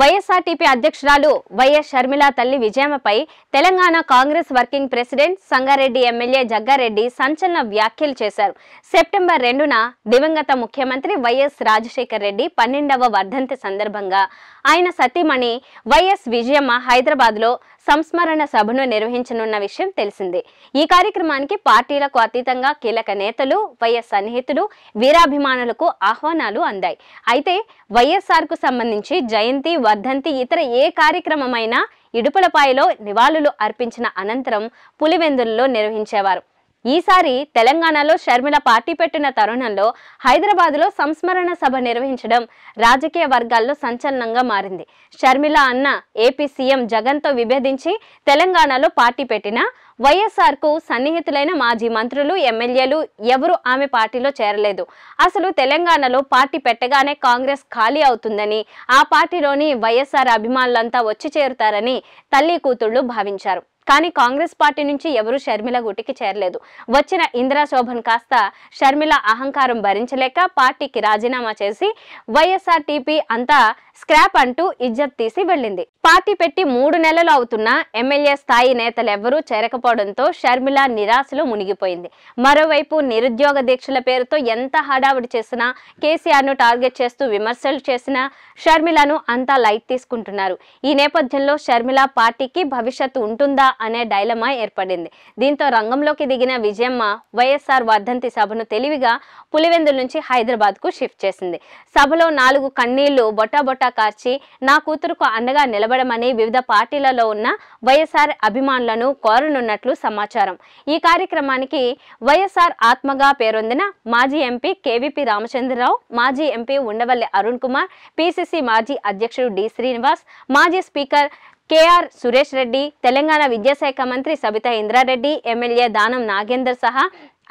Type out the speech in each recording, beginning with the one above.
YSRTP అధ్యక్షురాలు వైఎస్ షర్మిల తల్లి విజయమ్మపై Telangana Congress working president Sangareddy MLA Jaggareddy సంచలన వ్యాఖ్యలు చేశారు సెప్టెంబర్ రెండున దివంగత ముఖ్యమంత్రి వైఎస్ రాజశేఖర్ రెడ్డి పన్నెండవ వర్ధంతి సందర్భంగా ఆయన సతీమణి వైఎస్ విజయమ్మ హైదరాబాద్లో సంస్మరణ సభను నిర్వహించనున్న విషయం తెలిసిందే ఈ కార్యక్రమానికి పార్టీలకు అతీతంగా కీలక నేతలు వైఎస్ సన్నిహితులు వీరాభిమానులకు ఆహ్వానాలు అందాయి అయితే వైఎస్ఆర్కు సంబంధించి జయంతి వర్ధంతి ఇతర ఏ కార్యక్రమమైనా ఇడుపులపాయలో నివాళులు అర్పించిన అనంతరం పులివెందుల్లో నిర్వహించేవారు ఈసారి తెలంగాణలో షర్మిల పార్టీ పెట్టిన తరుణంలో హైదరాబాద్లో సంస్మరణ సభ నిర్వహించడం రాజకీయ వర్గాల్లో సంచలనంగా మారింది షర్మిల అన్న ఏపీ సీఎం జగన్తో విభేదించి తెలంగాణలో పార్టీ పెట్టిన వైఎస్ఆర్కు సన్నిహితులైన మాజీ మంత్రులు ఎమ్మెల్యేలు ఎవరు ఆమె పార్టీలో చేరలేదు అసలు తెలంగాణలో పార్టీ పెట్టగానే కాంగ్రెస్ ఖాళీ అవుతుందని ఆ పార్టీలోని వైఎస్ఆర్ అభిమానులంతా వచ్చి చేరుతారని తల్లి కూతుళ్లు భావించారు కానీ కాంగ్రెస్ పార్టీ నుంచి ఎవరూ షర్మిల గుటికి చేరలేదు వచ్చిన ఇందిరా శోభన్ కాస్త షర్మిల అహంకారం భరించలేక పార్టీకి రాజీనామా చేసి వైఎస్ఆర్టీపీ అంతా స్క్రాప్ అంటూ ఇజ్జత్ తీసి వెళ్లింది పార్టీ పెట్టి మూడు నెలలు అవుతున్నా ఎమ్మెల్యే స్థాయి నేతలెవ్వరూ చేరకపోవడంతో షర్మిల నిరాశలో మునిగిపోయింది మరోవైపు నిరుద్యోగ దీక్షల పేరుతో ఎంత హడావుడి చేసినా కేసీఆర్ను టార్గెట్ చేస్తూ విమర్శలు చేసినా షర్మిలను అంతా లైట్ తీసుకుంటున్నారు ఈ నేపథ్యంలో షర్మిల పార్టీకి భవిష్యత్తు ఉంటుందా అనే డైలమా ఏర్పడింది దీంతో రంగంలోకి దిగిన విజయమ్మ వైఎస్ఆర్ వర్ధంతి సభను తెలివిగా పులివెందుల నుంచి హైదరాబాద్కు షిఫ్ట్ చేసింది సభలో నాలుగు కన్నీళ్లు బొట్టాబొట్టా కార్చి నా కూతురుకు అండగా నిలబడమని వివిధ పార్టీలలో ఉన్న వైఎస్ఆర్ అభిమానులను కోరనున్నట్లు సమాచారం ఈ కార్యక్రమానికి వైఎస్ఆర్ ఆత్మగా పేరొందిన మాజీ ఎంపీ కేవీపీ రామచంద్రరావు మాజీ ఎంపీ ఉండవల్లి అరుణ్ కుమార్ పిసిసి మాజీ అధ్యక్షుడు డి శ్రీనివాస్ మాజీ స్పీకర్ కేఆర్ సురేష్ రెడ్డి తెలంగాణ విద్యాశాఖ మంత్రి సబితా ఇంద్రారెడ్డి ఎమ్మెల్యే దానం నాగేందర్ సహా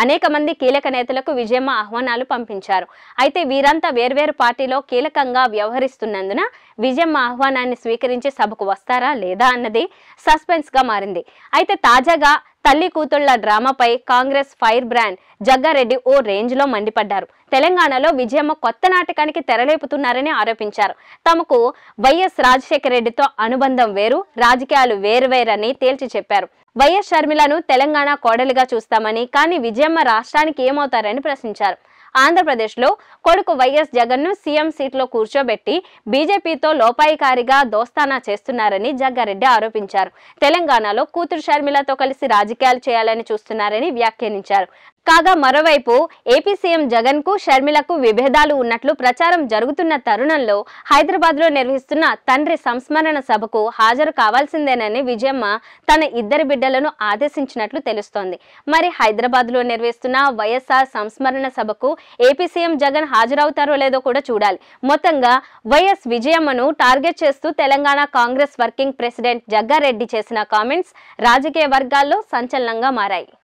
అనేక మంది కీలక నేతలకు విజయమ్మ ఆహ్వానాలు పంపించారు అయితే వీరంతా వేర్వేరు పార్టీలో కీలకంగా వ్యవహరిస్తున్నందున విజయమ్మ ఆహ్వానాన్ని స్వీకరించి సభకు వస్తారా లేదా అన్నది సస్పెన్స్గా మారింది అయితే తాజాగా తల్లి కూతుళ్ల డ్రామాపై కాంగ్రెస్ ఫైర్ బ్రాండ్ జగ్గారెడ్డి ఓ రేంజ్లో మండిపడ్డారు తెలంగాణలో విజయమ్మ కొత్త నాటకానికి తెరలేపుతున్నారని ఆరోపించారు తమకు వైఎస్ రాజశేఖర రెడ్డితో అనుబంధం వేరు రాజకీయాలు వేరువేరని తేల్చి చెప్పారు వైఎస్ షర్మిలను తెలంగాణ కోడలిగా చూస్తామని కానీ విజయమ్మ రాష్ట్రానికి ఏమవుతారని ప్రశ్నించారు ఆంధ్రప్రదేశ్లో కొడుకు వైఎస్ జగన్ను సీఎం సీట్లో కూర్చోబెట్టి బీజేపీతో లోపాయికారిగా దోస్తానా చేస్తున్నారని జగ్గారెడ్డి ఆరోపించారు తెలంగాణలో కూతురు షర్మిలతో కలిసి రాజకీయాలు చేయాలని చూస్తున్నారని వ్యాఖ్యానించారు కాగా మరోవైపు ఏపీ సీఎం జగన్ కు షర్మిలకు విభేదాలు ఉన్నట్లు ప్రచారం జరుగుతున్న తరుణంలో హైదరాబాద్ లో నిర్వహిస్తున్న తండ్రి సంస్మరణ సభకు హాజరు కావాల్సిందేనని విజయమ్మ తన ఇద్దరి బిడ్డలను ఆదేశించినట్లు తెలుస్తోంది మరి హైదరాబాద్ లో నిర్వహిస్తున్న వైఎస్ఆర్ సంస్మరణ సభకు ఏపీ సీఎం జగన్ హాజరవుతారో లేదో కూడా చూడాలి మొత్తంగా వైఎస్ విజయమ్మను టార్గెట్ చేస్తూ Telangana Congress working president Jaggareddy చేసిన కామెంట్స్ రాజకీయ వర్గాల్లో సంచలనంగా మారాయి